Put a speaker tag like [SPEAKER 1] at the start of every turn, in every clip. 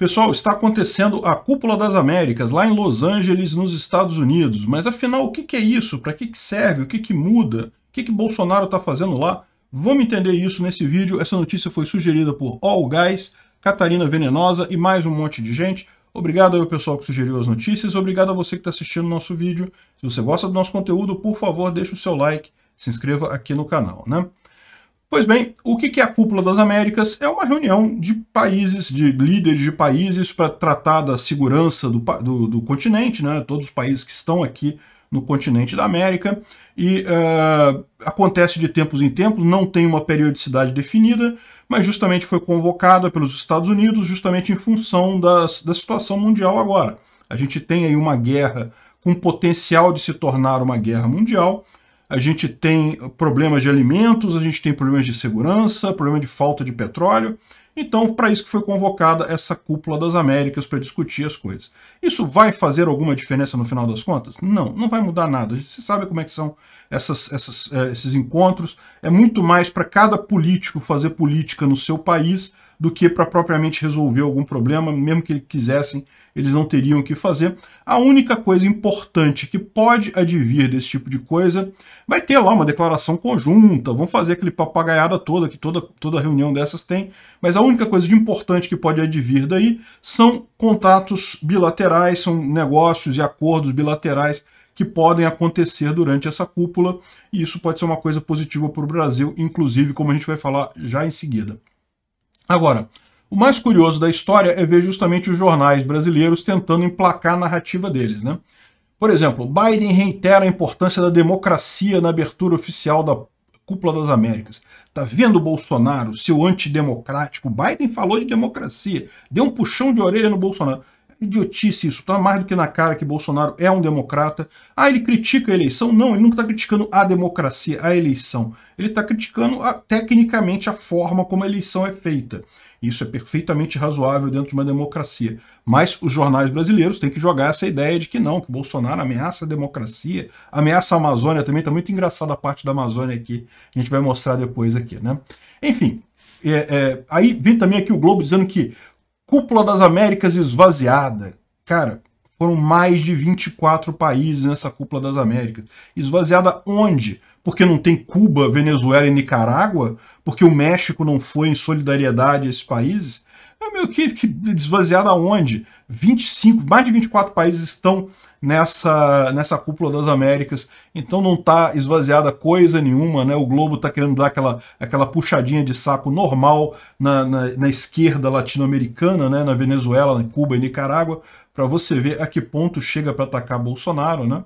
[SPEAKER 1] Pessoal, está acontecendo a Cúpula das Américas, lá em Los Angeles, nos Estados Unidos. Mas afinal, o que é isso? Para que serve? O que muda? O que, que Bolsonaro está fazendo lá? Vamos entender isso nesse vídeo. Essa notícia foi sugerida por All Guys, Catarina Venenosa e mais um monte de gente. Obrigado ao pessoal que sugeriu as notícias, obrigado a você que está assistindo o nosso vídeo. Se você gosta do nosso conteúdo, por favor, deixe o seu like, se inscreva aqui no canal, né? Pois bem, o que é a Cúpula das Américas? É uma reunião de países, de líderes de países, para tratar da segurança do, do, do, continente, né? todos os países que estão aqui no continente da América, e uh, acontece de tempos em tempos, não tem uma periodicidade definida, mas justamente foi convocada pelos Estados Unidos, justamente em função das, da situação mundial agora. A gente tem aí uma guerra com potencial de se tornar uma guerra mundial, a gente tem problemas de alimentos, a gente tem problemas de segurança, problema de falta de petróleo. Então, para isso que foi convocada essa cúpula das Américas para discutir as coisas. Isso vai fazer alguma diferença no final das contas? Não, não vai mudar nada. Você sabe como é que são essas, essas, eh, esses encontros. É muito mais para cada político fazer política no seu país do que para propriamente resolver algum problema, mesmo que eles quisessem, eles não teriam o que fazer. A única coisa importante que pode advir desse tipo de coisa vai ter lá uma declaração conjunta, vão fazer aquele papagaiada toda, que toda, toda reunião dessas tem, mas a única coisa de importante que pode advir daí são contatos bilaterais, são negócios e acordos bilaterais que podem acontecer durante essa cúpula, e isso pode ser uma coisa positiva para o Brasil, inclusive, como a gente vai falar já em seguida. Agora, o mais curioso da história é ver justamente os jornais brasileiros tentando emplacar a narrativa deles, né? Por exemplo, Biden reitera a importância da democracia na abertura oficial da Cúpula das Américas. Tá vendo Bolsonaro, seu antidemocrático? Biden falou de democracia, deu um puxão de orelha no Bolsonaro. Idiotice isso, tá mais do que na cara que Bolsonaro é um democrata. Ah, ele critica a eleição? Não, ele nunca está criticando a democracia, a eleição. Ele está criticando a, tecnicamente a forma como a eleição é feita. Isso é perfeitamente razoável dentro de uma democracia. Mas os jornais brasileiros têm que jogar essa ideia de que não, que Bolsonaro ameaça a democracia, ameaça a Amazônia também. Está muito engraçada a parte da Amazônia aqui. A gente vai mostrar depois aqui, né? Enfim, é, é, aí vem também aqui o Globo dizendo que Cúpula das Américas esvaziada. Cara, foram mais de 24 países nessa Cúpula das Américas. Esvaziada onde? Porque não tem Cuba, Venezuela e Nicarágua? Porque o México não foi em solidariedade a esses países? É meu que, que esvaziada onde? 25, mais de 24 países estão nessa, nessa cúpula das Américas. Então não está esvaziada coisa nenhuma, né? O Globo está querendo dar aquela, aquela puxadinha de saco normal na, na, na esquerda latino-americana, né? Na Venezuela, em Cuba e Nicarágua, para você ver a que ponto chega para atacar Bolsonaro, né?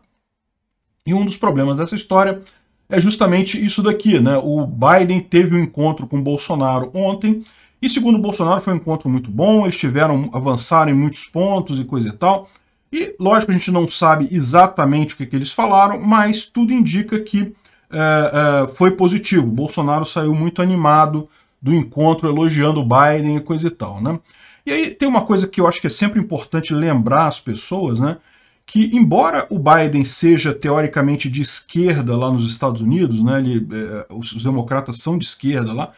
[SPEAKER 1] E um dos problemas dessa história é justamente isso daqui, né? O Biden teve um encontro com Bolsonaro ontem. E segundo Bolsonaro, foi um encontro muito bom, eles tiveram, avançaram em muitos pontos e coisa e tal. E, lógico, a gente não sabe exatamente o que, que eles falaram, mas tudo indica que é, é, foi positivo. Bolsonaro saiu muito animado do encontro, elogiando o Biden e coisa e tal, né? E aí tem uma coisa que eu acho que é sempre importante lembrar as pessoas, né? que, embora o Biden seja teoricamente de esquerda lá nos Estados Unidos, né, ele, é, os democratas são de esquerda lá,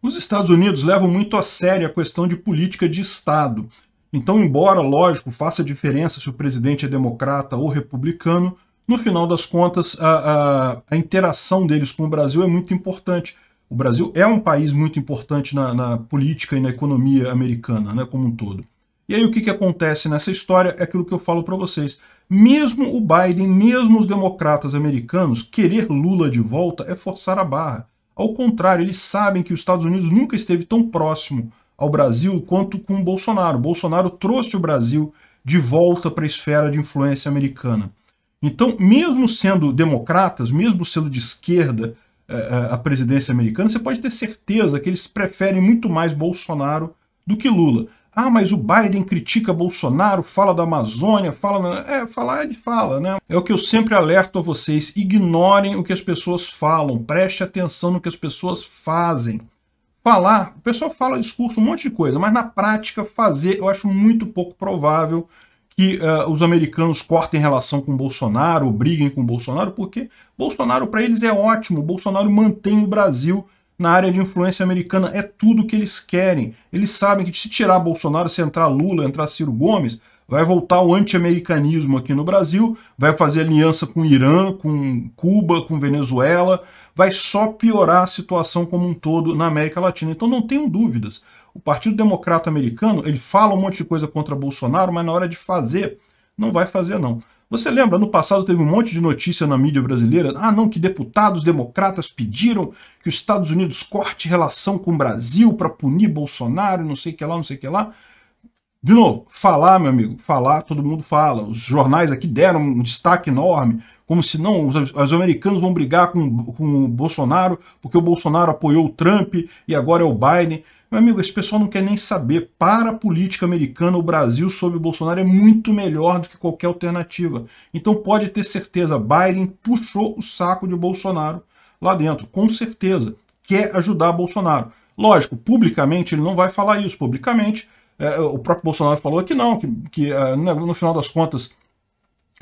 [SPEAKER 1] os Estados Unidos levam muito a sério a questão de política de Estado. Então, embora, lógico, faça diferença se o presidente é democrata ou republicano, no final das contas, a, a, a interação deles com o Brasil é muito importante. O Brasil é um país muito importante na, na política e na economia americana, né, como um todo. E aí o que, que acontece nessa história é aquilo que eu falo para vocês. Mesmo o Biden, mesmo os democratas americanos, querer Lula de volta é forçar a barra. Ao contrário, eles sabem que os Estados Unidos nunca esteve tão próximo ao Brasil quanto com Bolsonaro. Bolsonaro trouxe o Brasil de volta para a esfera de influência americana. Então, mesmo sendo democratas, mesmo sendo de esquerda eh, eh, a presidência americana, você pode ter certeza que eles preferem muito mais Bolsonaro do que Lula. Ah, mas o Biden critica Bolsonaro, fala da Amazônia, fala. É, falar é de fala, né? É o que eu sempre alerto a vocês: ignorem o que as pessoas falam, preste atenção no que as pessoas fazem falar, o pessoal fala discurso, um monte de coisa, mas na prática fazer, eu acho muito pouco provável que uh, os americanos cortem relação com Bolsonaro, briguem com Bolsonaro, porque Bolsonaro para eles é ótimo, Bolsonaro mantém o Brasil na área de influência americana, é tudo o que eles querem. Eles sabem que se tirar Bolsonaro, se entrar Lula, entrar Ciro Gomes, vai voltar o anti-americanismo aqui no Brasil, vai fazer aliança com Irã, com Cuba, com Venezuela, vai só piorar a situação como um todo na América Latina. Então não tenham dúvidas. O Partido Democrata Americano, ele fala um monte de coisa contra Bolsonaro, mas na hora de fazer, não vai fazer não. Você lembra, no passado teve um monte de notícia na mídia brasileira, ah não, que deputados democratas pediram que os Estados Unidos corte relação com o Brasil para punir Bolsonaro, não sei o que lá, não sei o que lá. De novo, falar, meu amigo, falar, todo mundo fala. Os jornais aqui deram um destaque enorme, como se não, os, os americanos vão brigar com, com o Bolsonaro, porque o Bolsonaro apoiou o Trump e agora é o Biden. Meu amigo, esse pessoal não quer nem saber. Para a política americana, o Brasil sob o Bolsonaro é muito melhor do que qualquer alternativa. Então pode ter certeza, Biden puxou o saco de Bolsonaro lá dentro, com certeza. Quer ajudar Bolsonaro. Lógico, publicamente ele não vai falar isso. Publicamente é, o próprio Bolsonaro falou que não, que, que é, né, no final das contas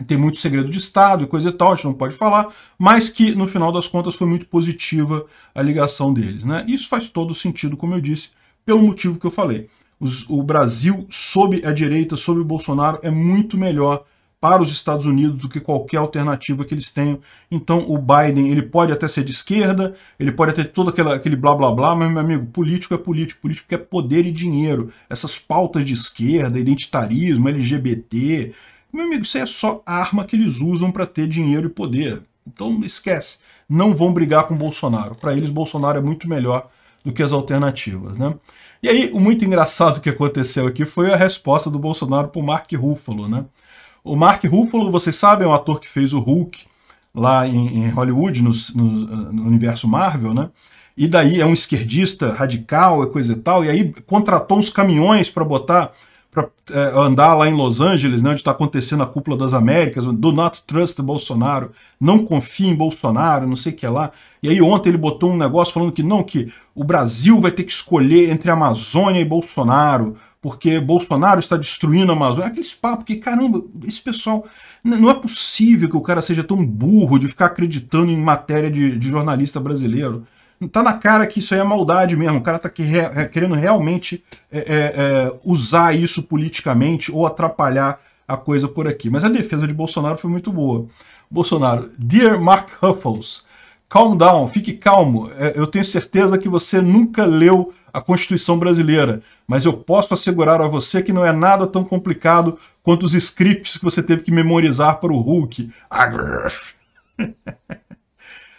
[SPEAKER 1] tem muito segredo de Estado e coisa e tal, a gente não pode falar, mas que no final das contas foi muito positiva a ligação deles. Né? Isso faz todo sentido, como eu disse, pelo motivo que eu falei. Os, o Brasil, sob a direita, sob o Bolsonaro, é muito melhor para os Estados Unidos do que qualquer alternativa que eles tenham. Então o Biden ele pode até ser de esquerda, ele pode até ter todo aquela, aquele blá blá blá, mas meu amigo, político é político, político é poder e dinheiro. Essas pautas de esquerda, identitarismo, LGBT, meu amigo, isso é só a arma que eles usam para ter dinheiro e poder. Então esquece, não vão brigar com Bolsonaro. Para eles Bolsonaro é muito melhor do que as alternativas, né? E aí, o muito engraçado que aconteceu aqui foi a resposta do Bolsonaro para o Mark Ruffalo, né? O Mark Ruffalo, vocês sabem, é um ator que fez o Hulk lá em, em Hollywood, no, no, no, universo Marvel, né? E daí é um esquerdista radical e é coisa e tal, e aí contratou uns caminhões para botar, para é, andar lá em Los Angeles, né, onde está acontecendo a cúpula das Américas, do not trust Bolsonaro, não confia em Bolsonaro, não sei o que lá. E aí ontem ele botou um negócio falando que não, que o Brasil vai ter que escolher entre Amazônia e Bolsonaro, porque Bolsonaro está destruindo a Amazônia. Aqueles papos que, caramba, esse pessoal. Não é possível que o cara seja tão burro de ficar acreditando em matéria de, de jornalista brasileiro. Tá na cara que isso aí é maldade mesmo. O cara tá querendo realmente é, é, é, usar isso politicamente ou atrapalhar a coisa por aqui. Mas a defesa de Bolsonaro foi muito boa. Bolsonaro, dear Mark Huffles, Calm down, fique calmo. É, eu tenho certeza que você nunca leu a Constituição Brasileira, mas eu posso assegurar a você que não é nada tão complicado quanto os scripts que você teve que memorizar para o Hulk.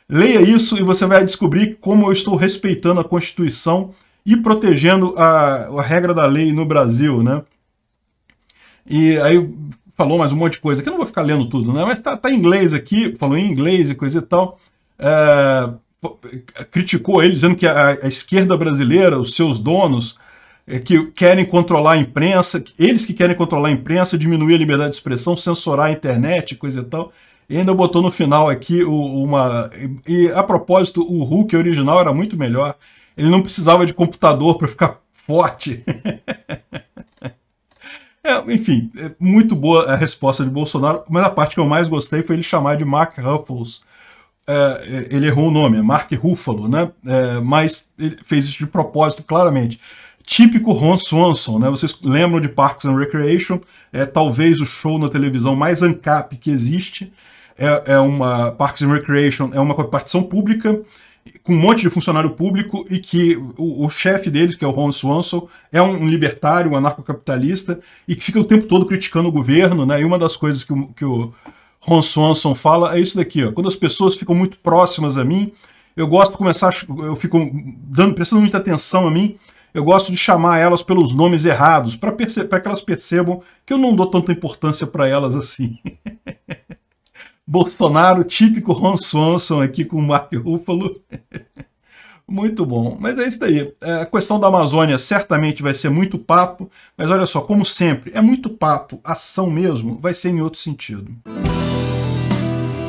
[SPEAKER 1] Leia isso e você vai descobrir como eu estou respeitando a Constituição e protegendo a, a regra da lei no Brasil, né? E aí falou mais um monte de coisa, que eu não vou ficar lendo tudo, né? Mas tá, tá em inglês aqui, falou em inglês e coisa e tal é, criticou ele, dizendo que a, a, esquerda brasileira, os seus donos, é, que querem controlar a imprensa, eles que querem controlar a imprensa, diminuir a liberdade de expressão, censurar a internet, coisa e tal. E ainda botou no final aqui uma. E a propósito, o Hulk original era muito melhor. Ele não precisava de computador para ficar forte. é, enfim, é muito boa a resposta de Bolsonaro, mas a parte que eu mais gostei foi ele chamar de Mark Ruffles é, ele errou o nome, é Mark Ruffalo, né? É, mas ele fez isso de propósito, claramente. Típico Ron Swanson, né? Vocês lembram de Parks and Recreation? É talvez o show na televisão mais ancap que existe. É, é uma Parks and Recreation é uma participação pública com um monte de funcionário público e que o, o chefe deles, que é o Ron Swanson, é um libertário, um anarcocapitalista e que fica o tempo todo criticando o governo, né? E uma das coisas que que o Ron Swanson fala, é isso daqui. Ó. Quando as pessoas ficam muito próximas a mim, eu gosto de começar, eu fico dando, prestando muita atenção a mim, eu gosto de chamar elas pelos nomes errados, para que elas percebam que eu não dou tanta importância para elas assim. Bolsonaro, típico Ron Swanson aqui com o Mark Ruffalo. muito bom. Mas é isso daí. É, a questão da Amazônia certamente vai ser muito papo, mas olha só, como sempre, é muito papo, ação mesmo, vai ser em outro sentido.